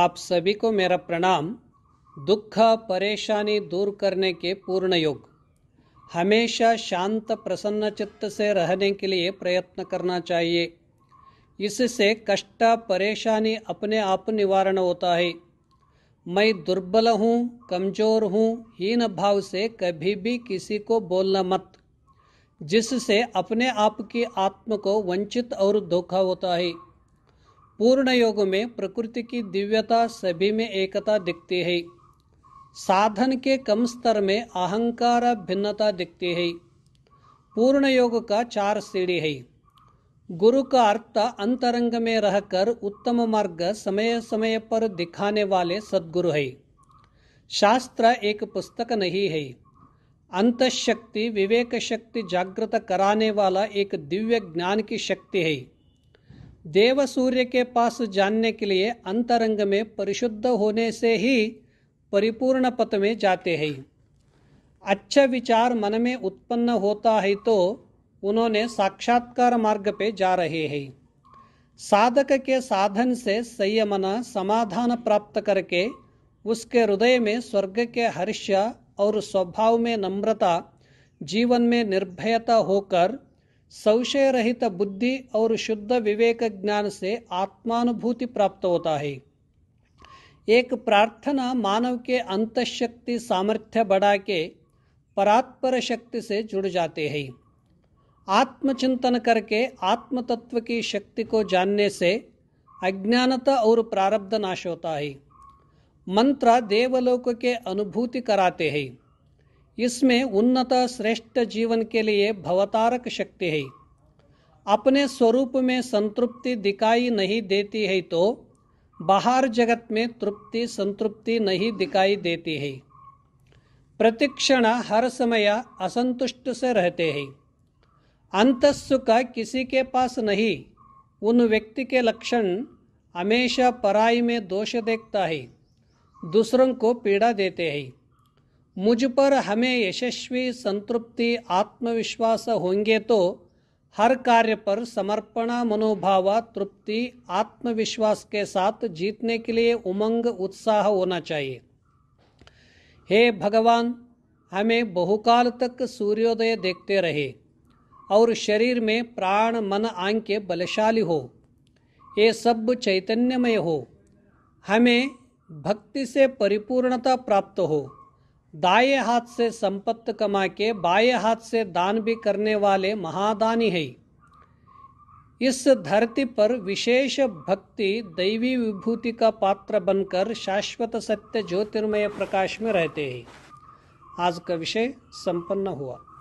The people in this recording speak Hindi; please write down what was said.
आप सभी को मेरा प्रणाम दुख परेशानी दूर करने के पूर्ण योग हमेशा शांत प्रसन्न चित्त से रहने के लिए प्रयत्न करना चाहिए इससे कष्ट परेशानी अपने आप निवारण होता है मैं दुर्बल हूँ कमज़ोर हूँ हीन भाव से कभी भी किसी को बोलना मत जिससे अपने आप की आत्म को वंचित और धोखा होता है पूर्ण योग में प्रकृति की दिव्यता सभी में एकता दिखती है साधन के कम स्तर में अहंकार भिन्नता दिखती है पूर्ण योग का चार सीढ़ी है गुरु का अर्थ अंतरंग में रहकर उत्तम मार्ग समय समय पर दिखाने वाले सदगुरु है शास्त्र एक पुस्तक नहीं है अंत शक्ति विवेक शक्ति जागृत कराने वाला एक दिव्य ज्ञान की शक्ति है देव सूर्य के पास जानने के लिए अंतरंग में परिशुद्ध होने से ही परिपूर्ण पथ में जाते हैं अच्छा विचार मन में उत्पन्न होता है तो उन्होंने साक्षात्कार मार्ग पे जा रहे हैं साधक के साधन से संयमन समाधान प्राप्त करके उसके हृदय में स्वर्ग के हर्ष और स्वभाव में नम्रता जीवन में निर्भयता होकर संशय रहित बुद्धि और शुद्ध विवेक ज्ञान से आत्मानुभूति प्राप्त होता है एक प्रार्थना मानव के अंतशक्ति सामर्थ्य बढ़ा के परात्पर शक्ति से जुड़ जाते हैं आत्मचिंतन करके आत्म तत्व की शक्ति को जानने से अज्ञानता और प्रारब्ध नाश होता है मंत्र देवलोक के अनुभूति कराते हैं इसमें उन्नत श्रेष्ठ जीवन के लिए भवतारक शक्ति है अपने स्वरूप में संतृप्ति दिखाई नहीं देती है तो बाहर जगत में तृप्ति संतृप्ति नहीं दिखाई देती है प्रतिक्षण हर समय असंतुष्ट से रहते हैं सुख किसी के पास नहीं उन व्यक्ति के लक्षण हमेशा पराई में दोष देखता है दूसरों को पीड़ा देते हैं मुझ पर हमें यशस्वी संतृप्ति आत्मविश्वास होंगे तो हर कार्य पर समर्पण मनोभाव तृप्ति आत्मविश्वास के साथ जीतने के लिए उमंग उत्साह होना चाहिए हे भगवान हमें बहुकाल तक सूर्योदय देखते रहे और शरीर में प्राण मन आंके बलशाली हो ये सब चैतन्यमय हो हमें भक्ति से परिपूर्णता प्राप्त हो दाए हाथ से संपत्ति कमा के बाए हाथ से दान भी करने वाले महादानी है इस धरती पर विशेष भक्ति दैवी विभूति का पात्र बनकर शाश्वत सत्य ज्योतिर्मय प्रकाश में रहते हैं आज का विषय संपन्न हुआ